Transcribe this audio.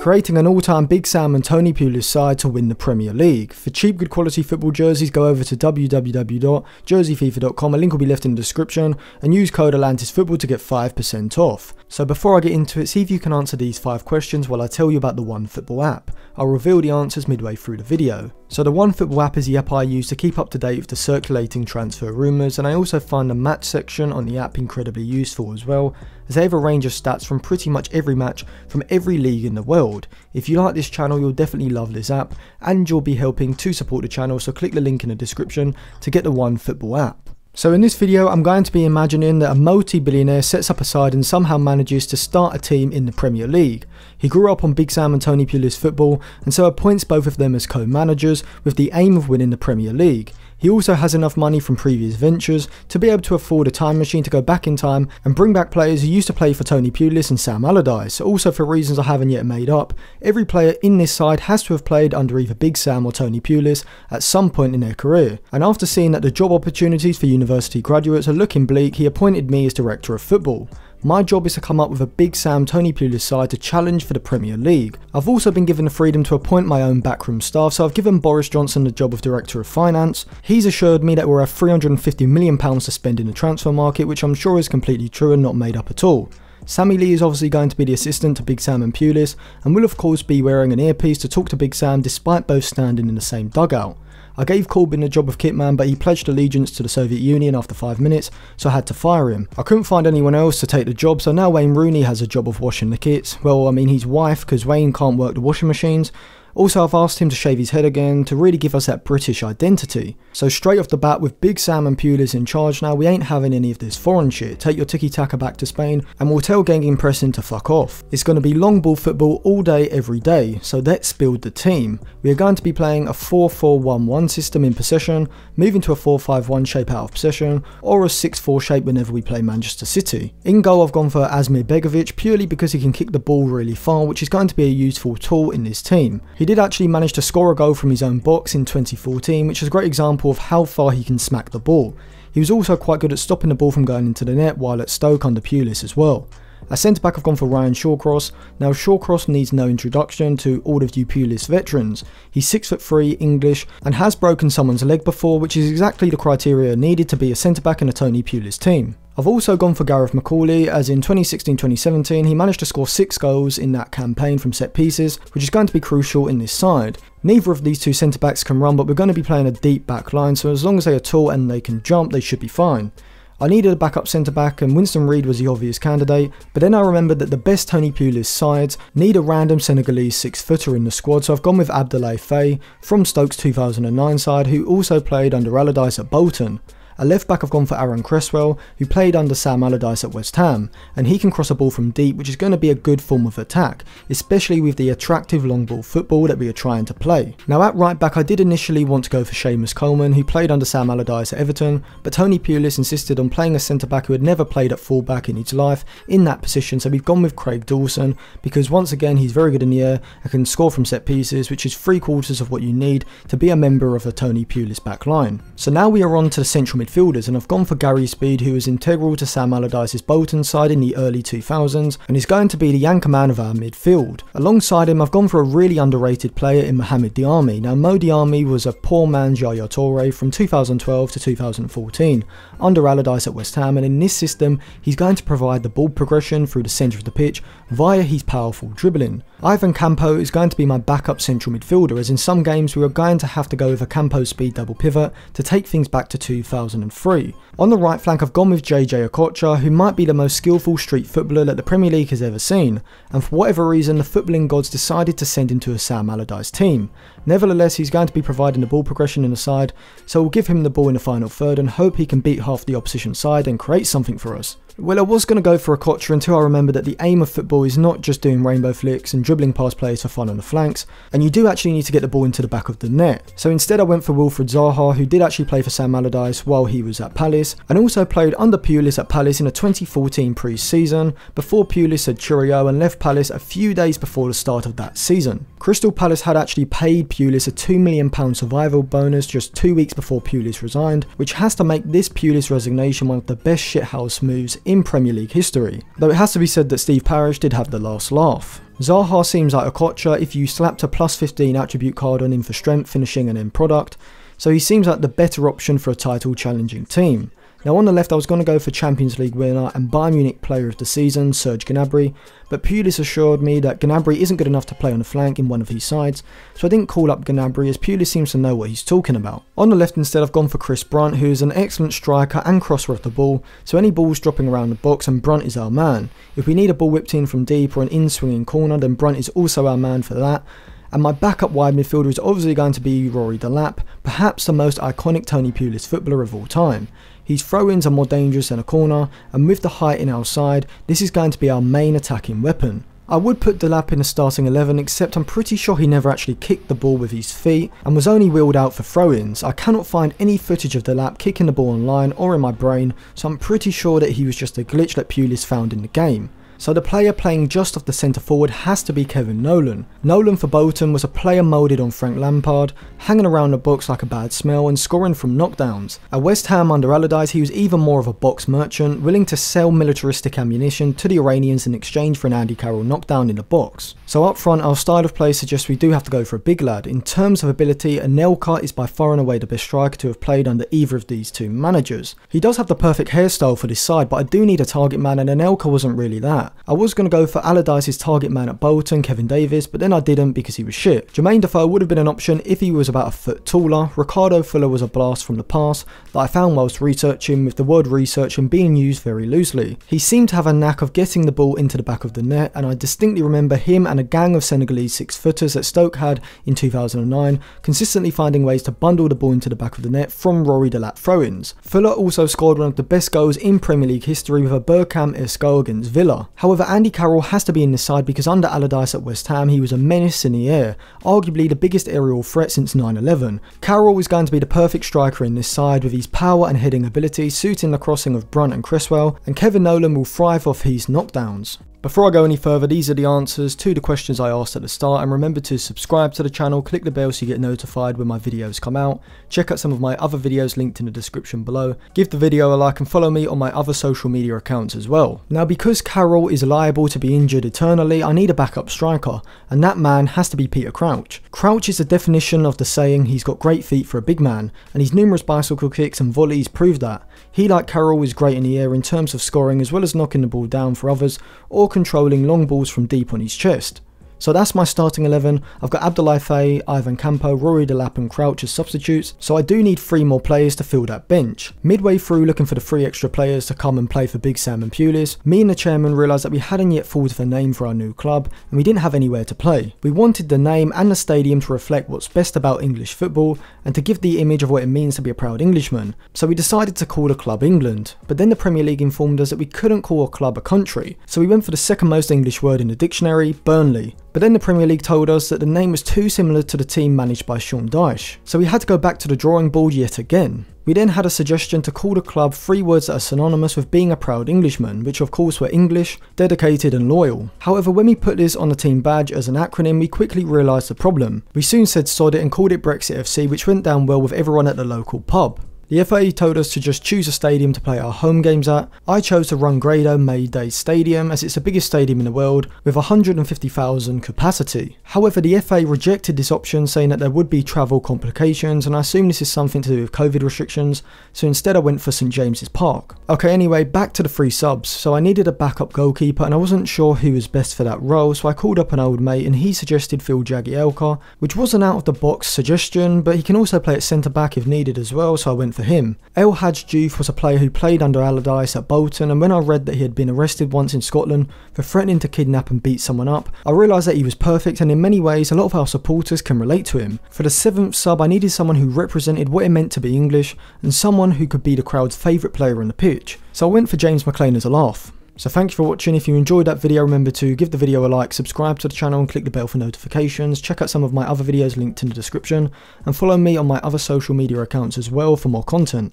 creating an all-time Big Sam and Tony Pulis side to win the Premier League. For cheap, good quality football jerseys, go over to www.jerseyfifa.com. A link will be left in the description, and use code AtlantisFootball to get 5% off. So before I get into it, see if you can answer these five questions while I tell you about the One Football app. I'll reveal the answers midway through the video. So the OneFootball app is the app I use to keep up to date with the circulating transfer rumours and I also find the match section on the app incredibly useful as well as they have a range of stats from pretty much every match from every league in the world. If you like this channel you'll definitely love this app and you'll be helping to support the channel so click the link in the description to get the OneFootball app. So in this video I'm going to be imagining that a multi-billionaire sets up a side and somehow manages to start a team in the Premier League. He grew up on Big Sam and Tony Pulis football and so appoints both of them as co-managers with the aim of winning the Premier League. He also has enough money from previous ventures to be able to afford a time machine to go back in time and bring back players who used to play for Tony Pulis and Sam Allardyce, also for reasons I haven't yet made up. Every player in this side has to have played under either Big Sam or Tony Pulis at some point in their career. And after seeing that the job opportunities for university graduates are looking bleak, he appointed me as director of football. My job is to come up with a big Sam Tony Pulis side to challenge for the Premier League. I've also been given the freedom to appoint my own backroom staff, so I've given Boris Johnson the job of Director of Finance. He's assured me that we are have £350 million to spend in the transfer market, which I'm sure is completely true and not made up at all. Sammy Lee is obviously going to be the assistant to Big Sam and Pulis, and will of course be wearing an earpiece to talk to Big Sam despite both standing in the same dugout. I gave Corbyn the job of kitman, but he pledged allegiance to the Soviet Union after 5 minutes, so I had to fire him. I couldn't find anyone else to take the job, so now Wayne Rooney has a job of washing the kits. Well, I mean, his wife, because Wayne can't work the washing machines. Also, I've asked him to shave his head again to really give us that British identity. So straight off the bat, with Big Sam and Pulis in charge now, we ain't having any of this foreign shit. Take your tiki-taka back to Spain, and we'll tell Genghis Preston to fuck off. It's going to be long ball football all day, every day, so let's build the team. We are going to be playing a 4-4-1-1 system in possession, moving to a 4-5-1 shape out of possession, or a 6-4 shape whenever we play Manchester City. In goal, I've gone for Asmir Begovic purely because he can kick the ball really far, which is going to be a useful tool in this team. He he did actually manage to score a goal from his own box in 2014, which is a great example of how far he can smack the ball. He was also quite good at stopping the ball from going into the net while at Stoke under Pulis as well. A centre back, I've gone for Ryan Shawcross. Now, Shawcross needs no introduction to all of Dupulis' veterans. He's 6'3 English and has broken someone's leg before, which is exactly the criteria needed to be a centre back in a Tony Pulis team. I've also gone for Gareth McCauley, as in 2016-2017 he managed to score 6 goals in that campaign from set pieces, which is going to be crucial in this side. Neither of these two centre-backs can run, but we're going to be playing a deep back line, so as long as they are tall and they can jump, they should be fine. I needed a backup centre back, and Winston Reid was the obvious candidate, but then I remembered that the best Tony Pulis sides need a random Senegalese six footer in the squad, so I've gone with Abdoulaye Faye from Stoke's 2009 side, who also played under Allardyce at Bolton. A left back I've gone for Aaron Cresswell, who played under Sam Allardyce at West Ham, and he can cross a ball from deep which is going to be a good form of attack, especially with the attractive long ball football that we are trying to play. Now at right back I did initially want to go for Seamus Coleman, who played under Sam Allardyce at Everton, but Tony Pulis insisted on playing a centre back who had never played at full back in his life in that position, so we've gone with Craig Dawson, because once again he's very good in the air and can score from set pieces, which is three quarters of what you need to be a member of the Tony Pulis back line. So now we are on to the central midfielders and have gone for Gary Speed who was integral to Sam Allardyce's Bolton side in the early 2000s and is going to be the anchor man of our midfield. Alongside him I've gone for a really underrated player in Mohamed Diarmi. Now Mo Diarmi was a poor man's Yaya Torre from 2012 to 2014 under Allardyce at West Ham and in this system he's going to provide the ball progression through the centre of the pitch via his powerful dribbling. Ivan Campo is going to be my backup central midfielder as in some games we are going to have to go with a Campo speed double pivot to take things back to 2003. On the right flank I've gone with JJ Okocha who might be the most skillful street footballer that the Premier League has ever seen and for whatever reason the footballing gods decided to send him to a Sam Allardyce team. Nevertheless he's going to be providing the ball progression in the side so we'll give him the ball in the final third and hope he can beat half the opposition side and create something for us. Well, I was going to go for a Kotra until I remembered that the aim of football is not just doing rainbow flicks and dribbling past players for fun on the flanks, and you do actually need to get the ball into the back of the net. So instead I went for Wilfred Zaha, who did actually play for Sam Allardyce while he was at Palace, and also played under Pulis at Palace in a 2014 pre-season, before Pulis said Churio and left Palace a few days before the start of that season. Crystal Palace had actually paid Pulis a £2 million survival bonus just two weeks before Pulis resigned, which has to make this Pulis resignation one of the best shithouse moves in Premier League history, though it has to be said that Steve Parish did have the last laugh. Zaha seems like a cotcher if you slapped a plus 15 attribute card on him for strength, finishing and end product, so he seems like the better option for a title challenging team. Now on the left I was going to go for Champions League winner and Bayern Munich player of the season, Serge Gnabry, but Pulis assured me that Gnabry isn't good enough to play on the flank in one of his sides, so I didn't call up Gnabry as Pulis seems to know what he's talking about. On the left instead I've gone for Chris Brunt who is an excellent striker and crosser of the ball, so any balls dropping around the box and Brunt is our man. If we need a ball whipped in from deep or an in-swinging corner then Brunt is also our man for that, and my backup wide midfielder is obviously going to be Rory Delap, perhaps the most iconic Tony Pulis footballer of all time. His throw-ins are more dangerous than a corner, and with the height in our side, this is going to be our main attacking weapon. I would put Delap in the starting 11 except I'm pretty sure he never actually kicked the ball with his feet and was only wheeled out for throw-ins. I cannot find any footage of Delap kicking the ball online or in my brain so I'm pretty sure that he was just a glitch that Pulis found in the game. So the player playing just off the centre forward has to be Kevin Nolan. Nolan for Bolton was a player moulded on Frank Lampard, hanging around the box like a bad smell and scoring from knockdowns. At West Ham under Allardyce he was even more of a box merchant, willing to sell militaristic ammunition to the Iranians in exchange for an Andy Carroll knockdown in the box. So up front our style of play suggests we do have to go for a big lad. In terms of ability, Anelka is by far and away the best striker to have played under either of these two managers. He does have the perfect hairstyle for this side but I do need a target man and Anelka wasn't really that that. I was going to go for Allardyce's target man at Bolton, Kevin Davis, but then I didn't because he was shit. Jermaine Defoe would have been an option if he was about a foot taller. Ricardo Fuller was a blast from the past that I found whilst researching, with the word researching being used very loosely. He seemed to have a knack of getting the ball into the back of the net, and I distinctly remember him and a gang of Senegalese six footers that Stoke had in 2009 consistently finding ways to bundle the ball into the back of the net from Rory Delap throw ins. Fuller also scored one of the best goals in Premier League history with a Burkham esgoal against Villa. However, Andy Carroll has to be in this side because under Allardyce at West Ham, he was a menace in the air, arguably the biggest aerial threat since 9-11. Carroll is going to be the perfect striker in this side with his power and heading ability, suiting the crossing of Brunt and Cresswell, and Kevin Nolan will thrive off his knockdowns. Before I go any further, these are the answers to the questions I asked at the start and remember to subscribe to the channel, click the bell so you get notified when my videos come out, check out some of my other videos linked in the description below, give the video a like and follow me on my other social media accounts as well. Now because Carroll is liable to be injured eternally, I need a backup striker, and that man has to be Peter Crouch. Crouch is the definition of the saying he's got great feet for a big man, and his numerous bicycle kicks and volleys prove that. He like Carroll is great in the air in terms of scoring as well as knocking the ball down for others, or controlling long balls from deep on his chest. So that's my starting 11. I've got Abdullah Faye, Ivan Campo, Rory Delap and Crouch as substitutes, so I do need three more players to fill that bench. Midway through looking for the three extra players to come and play for Big Sam and Pulis, me and the chairman realised that we hadn't yet thought of a name for our new club and we didn't have anywhere to play. We wanted the name and the stadium to reflect what's best about English football and to give the image of what it means to be a proud Englishman, so we decided to call the club England. But then the Premier League informed us that we couldn't call a club a country, so we went for the second most English word in the dictionary, Burnley. But then the Premier League told us that the name was too similar to the team managed by Sean Dyche, so we had to go back to the drawing board yet again. We then had a suggestion to call the club three words that are synonymous with being a proud Englishman, which of course were English, dedicated and loyal. However, when we put this on the team badge as an acronym, we quickly realised the problem. We soon said sod it and called it Brexit FC, which went down well with everyone at the local pub. The FA told us to just choose a stadium to play our home games at. I chose to run Grado May Day Stadium as it's the biggest stadium in the world with 150,000 capacity. However, the FA rejected this option saying that there would be travel complications and I assume this is something to do with COVID restrictions, so instead I went for St James's Park. Okay, anyway, back to the three subs. So I needed a backup goalkeeper and I wasn't sure who was best for that role, so I called up an old mate and he suggested Phil Jagielka, which was an out of the box suggestion, but he can also play at centre back if needed as well, so I went for him. El Hajj Diouf was a player who played under Allardyce at Bolton and when I read that he had been arrested once in Scotland for threatening to kidnap and beat someone up, I realised that he was perfect and in many ways a lot of our supporters can relate to him. For the seventh sub I needed someone who represented what it meant to be English and someone who could be the crowd's favourite player on the pitch, so I went for James McLean as a laugh. So thank you for watching. If you enjoyed that video, remember to give the video a like, subscribe to the channel and click the bell for notifications. Check out some of my other videos linked in the description and follow me on my other social media accounts as well for more content.